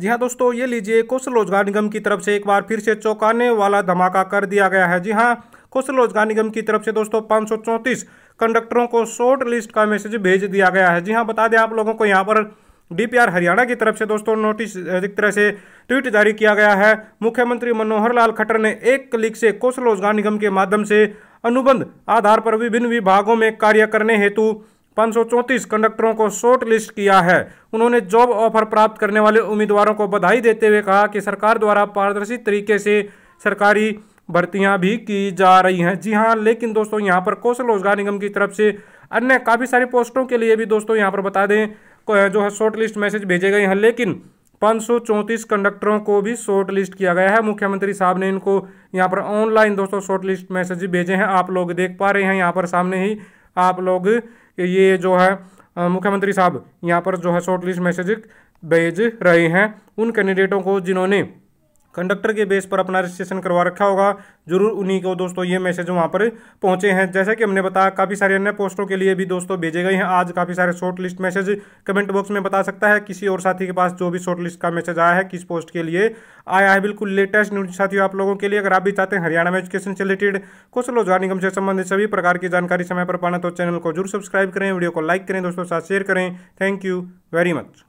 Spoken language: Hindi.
जी हाँ दोस्तों ये लीजिए कौशल रोजगार निगम की तरफ से एक बार फिर से चौंकाने वाला धमाका कर दिया गया है जी हाँ कौशल रोजगार निगम की तरफ से दोस्तों पाँच कंडक्टरों को शॉर्ट लिस्ट का मैसेज भेज दिया गया है जी हाँ बता दें आप लोगों को यहाँ पर डीपीआर हरियाणा की तरफ से दोस्तों नोटिस एक तरह से ट्वीट जारी किया गया है मुख्यमंत्री मनोहर लाल खट्टर ने एक क्लिक से कौशल रोजगार निगम के माध्यम से अनुबंध आधार पर विभिन्न विभागों में कार्य करने हेतु 534 कंडक्टरों को शॉर्ट लिस्ट किया है उन्होंने जॉब ऑफर प्राप्त करने वाले उम्मीदवारों को बधाई देते हुए कहा कि सरकार द्वारा पारदर्शी तरीके से सरकारी भर्तियां भी की जा रही हैं जी हाँ लेकिन दोस्तों यहाँ पर कौशल रोजगार निगम की तरफ से अन्य काफ़ी सारी पोस्टों के लिए भी दोस्तों यहाँ पर बता दें जो है शॉर्ट लिस्ट मैसेज भेजे गए हैं लेकिन पाँच कंडक्टरों को भी शॉर्ट लिस्ट किया गया है मुख्यमंत्री साहब ने इनको यहाँ पर ऑनलाइन दोस्तों शॉर्ट लिस्ट मैसेज भेजे हैं आप लोग देख पा रहे हैं यहाँ पर सामने ही आप लोग ये जो है मुख्यमंत्री साहब यहाँ पर जो है शॉर्ट लिस्ट मैसेज भेज रहे हैं उन कैंडिडेटों को जिन्होंने कंडक्टर के बेस पर अपना रजिस्ट्रेशन करवा रखा होगा जरूर उन्हीं को दोस्तों ये मैसेज वहाँ पर पहुँचे हैं जैसे कि हमने बताया काफ़ी सारे अन्य पोस्टों के लिए भी दोस्तों भेजे गए हैं आज काफ़ी सारे shortlist message comment box में बता सकता है किसी और साथी के पास जो भी शॉर्ट लिस्ट का मैसेज आया है किस पोस्ट के लिए आया है बिल्कुल लेटेस्ट न्यूज साथियों आप लोगों के लिए अगर आप भी चाहते हैं हरियाणा में एजुकेशन से रिलेटेड कुछ रोजगार निगम से संबंधित सभी प्रकार की जानकारी समय पर पाना तो चैनल को जरूर सब्सक्राइब करें वीडियो को लाइक करें दोस्तों साथ शेयर करें थैंक यू वेरी मच